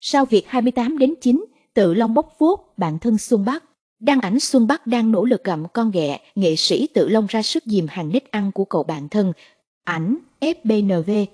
Sau việc 28 đến 9, tự long bốc vuốt bạn thân Xuân Bắc. Đăng ảnh Xuân Bắc đang nỗ lực gặm con ghẹ, nghệ sĩ tự long ra sức dìm hàng nít ăn của cậu bạn thân. Ảnh FBNV